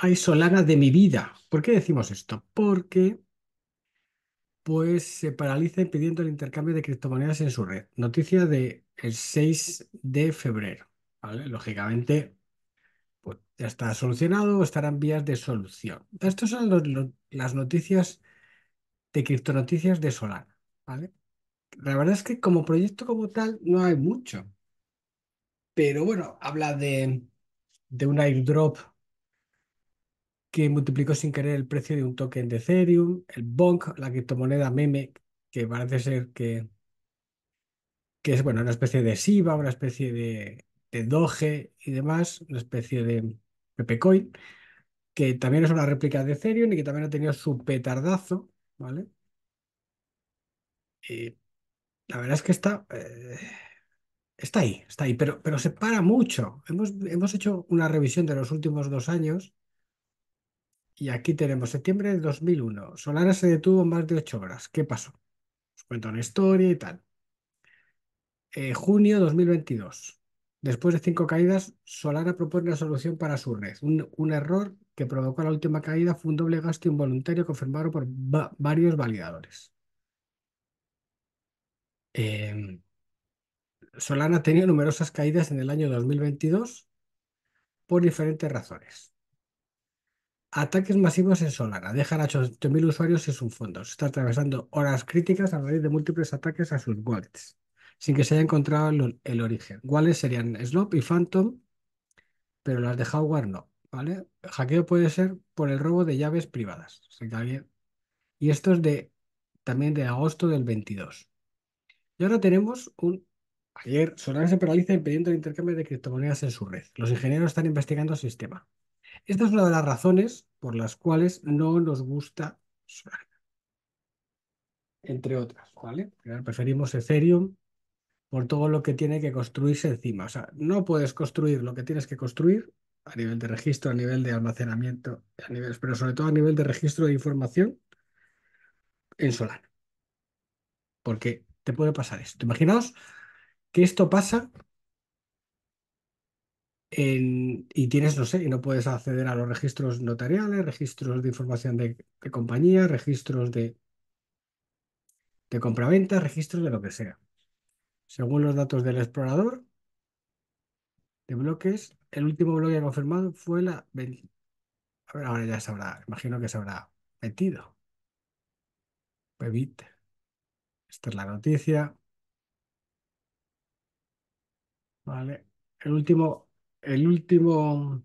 Hay Solana de mi vida. ¿Por qué decimos esto? Porque pues se paraliza impidiendo el intercambio de criptomonedas en su red. Noticia del el 6 de febrero. ¿vale? Lógicamente, pues ya está solucionado o estarán vías de solución. Estas son las noticias de criptonoticias de Solana. ¿vale? La verdad es que como proyecto como tal no hay mucho. Pero bueno, habla de, de un airdrop que multiplicó sin querer el precio de un token de Ethereum, el BONK, la criptomoneda meme, que parece ser que, que es bueno, una especie de SIVA, una especie de, Doge y demás, una especie de Pepecoin, que también es una réplica de Ethereum y que también ha tenido su petardazo, ¿vale? Y la verdad es que está, eh, está ahí, está ahí, pero, pero se para mucho. Hemos, hemos hecho una revisión de los últimos dos años y aquí tenemos septiembre de 2001. Solana se detuvo más de ocho horas. ¿Qué pasó? Os cuento una historia y tal. Eh, junio 2022. Después de cinco caídas, Solana propone una solución para su red. Un, error que provocó la última caída fue un doble gasto involuntario confirmado por varios validadores. Eh, em, Solana tenía numerosas caídas en el año 2022 por diferentes razones. Ataques masivos en Solana. Dejan a 8.000 usuarios sin sus fondos. Está atravesando horas críticas a raíz de múltiples ataques a sus wallets, sin que se haya encontrado el, origen. Wallets serían Slop y Phantom, pero las de Howard no. ¿vale? hackeo puede ser por el robo de llaves privadas. bien? Y esto es de, también de agosto del 22. Y ahora tenemos un Ayer, Solana se paraliza impidiendo el intercambio de criptomonedas en su red. Los ingenieros están investigando el sistema. Esta es una de las razones por las cuales no nos gusta Solana. Entre otras, ¿vale? Preferimos Ethereum por todo lo que tiene que construirse encima. O sea, no puedes construir lo que tienes que construir a nivel de registro, a nivel de almacenamiento, a pero sobre todo a nivel de registro de información en Solana. Porque te puede pasar esto. Imaginaos que esto pasa y tienes, no sé, y no puedes acceder a los registros notariales, registros de información de, compañía, registros de, de compraventa, registros de lo que sea. Según los datos del explorador de bloques, el último bloque confirmado fue la... A ver, ahora ya se habrá imagino que se habrá metido. evite Esta es la noticia. Vale. El último el último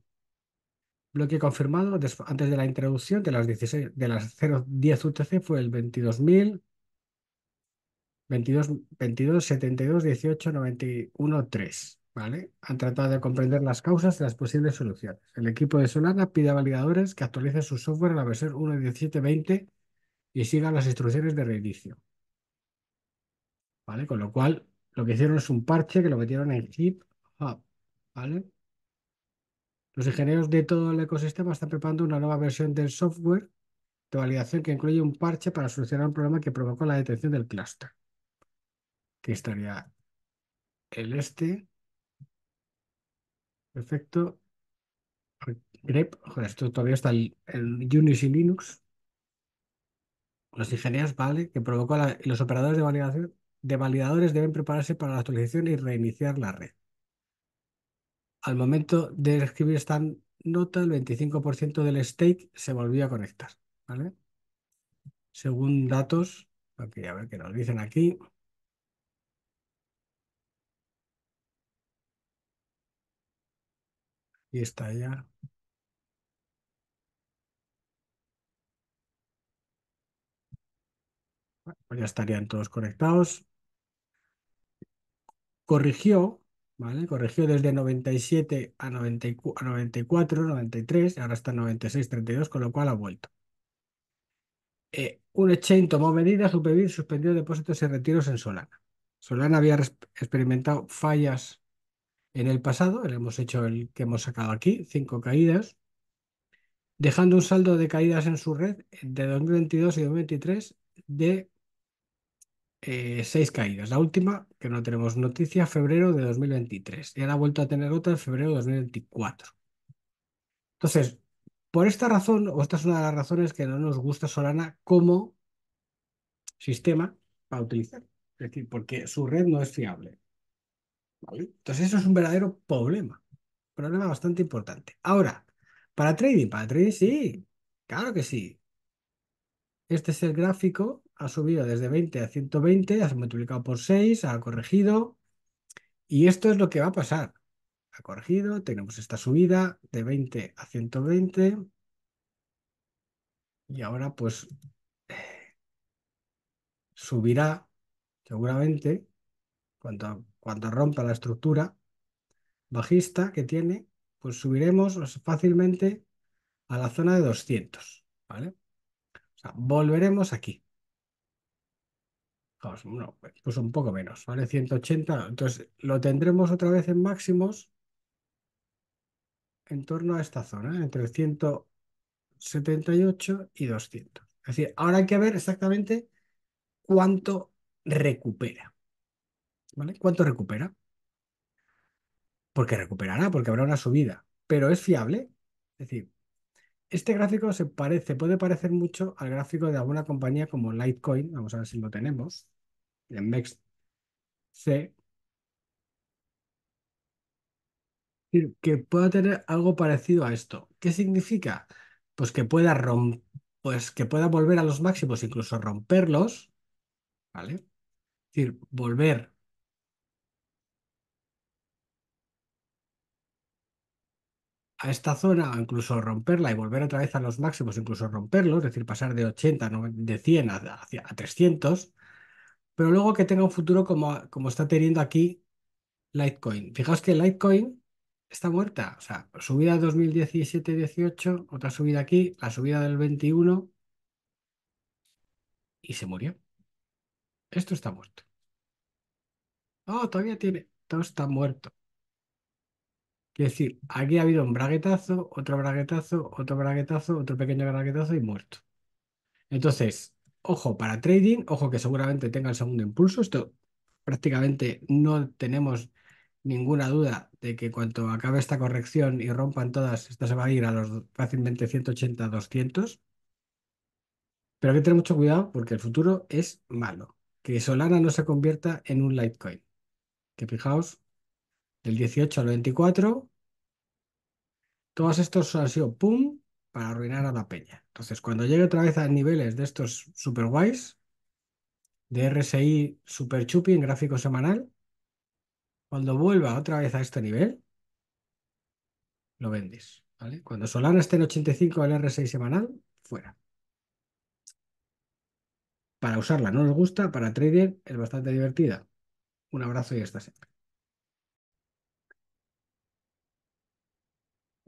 bloque confirmado antes de la introducción de las 16, de las 010 UTC fue el 22.000, 22, 22, 72, 18, 91, ¿vale? Han tratado de comprender las causas y las posibles soluciones. El equipo de Solana pide a validadores que actualicen su software a la versión 1.17.20 y sigan las instrucciones de reinicio. ¿Vale? Con lo cual, lo que hicieron es un parche que lo metieron en GitHub. ¿Vale? Los ingenieros de todo el ecosistema están preparando una nueva versión del software de validación que incluye un parche para solucionar un problema que provocó la detección del clúster. Que estaría el este. Perfecto. grep. Joder, esto todavía está en Unix y Linux. Los ingenieros, vale, que provocó los operadores de validación de validadores deben prepararse para la actualización y reiniciar la red al momento de escribir esta nota, el 25% del stake se volvió a conectar, ¿vale? Según datos, aquí a ver qué nos dicen aquí. Y está ya. Pues ya estarían todos conectados. Corrigió ¿vale? Corrigió desde 97 a, 94, 93, ahora está en 96, 32, con lo cual ha vuelto. Eh, un exchange tomó medidas, suspendió depósitos y retiros en Solana. Solana había experimentado fallas en el pasado, hemos hecho el que hemos sacado aquí, cinco caídas, dejando un saldo de caídas en su red de 2022 y 2023 de eh, seis caídas. La última, que no tenemos noticia, febrero de 2023. Y ahora ha vuelto a tener otra en febrero de 2024. Entonces, por esta razón, o esta es una de las razones que no nos gusta Solana como sistema para utilizar. Es decir, porque su red no es fiable. Entonces, eso es un verdadero problema. Problema bastante importante. Ahora, para trading, para trading sí, claro que sí. Este es el gráfico ha subido desde 20 a 120, ha multiplicado por 6, ha corregido. Y esto es lo que va a pasar. Ha corregido, tenemos esta subida de 20 a 120. Y ahora pues subirá seguramente cuando, cuando rompa la estructura bajista que tiene, pues subiremos fácilmente a la zona de 200, ¿vale? sea, volveremos aquí vamos, pues, pues un poco menos, ¿vale? 180. Entonces, lo tendremos otra vez en máximos en torno a esta zona, ¿eh? entre 178 y 200. Es decir, ahora hay que ver exactamente cuánto recupera. ¿Vale? ¿Cuánto recupera? Porque recuperará, porque habrá una subida, pero es fiable. Es decir, este gráfico se parece, puede parecer mucho al gráfico de alguna compañía como Litecoin, vamos a ver si lo tenemos el MEX C. Que pueda tener algo parecido a esto. ¿Qué significa? Pues que pueda romper, pues que pueda volver a los máximos, incluso romperlos, ¿vale? Es decir, volver a esta zona o incluso romperla y volver otra vez a los máximos, incluso romperlos, es decir, pasar de 80, de 100 a, a 300, pero luego que tenga un futuro como, como está teniendo aquí Litecoin. Fijaos que Litecoin está muerta, o sea, subida 2017-18, otra subida aquí, la subida del 21 y se murió. Esto está muerto. Oh, todavía tiene, todo está muerto. Quiero decir, aquí ha habido un braguetazo, otro braguetazo, otro braguetazo, otro pequeño braguetazo y muerto. Entonces, Ojo para trading, ojo que seguramente tenga el segundo impulso. Esto prácticamente no tenemos ninguna duda de que cuando acabe esta corrección y rompan todas, esto se va a ir a los fácilmente 180, 200. Pero hay que tener mucho cuidado porque el futuro es malo. Que Solana no se convierta en un Litecoin. Que fijaos, del 18 al 24, todos estos han sido pum, para arruinar a la peña. Entonces, cuando llegue otra vez a niveles de estos super guays, de RSI super chupi en gráfico semanal, cuando vuelva otra vez a este nivel, lo vendes. Cuando Solana esté en 85 el RSI semanal, fuera. Para usarla no nos gusta, para trader es bastante divertida. Un abrazo y hasta siempre.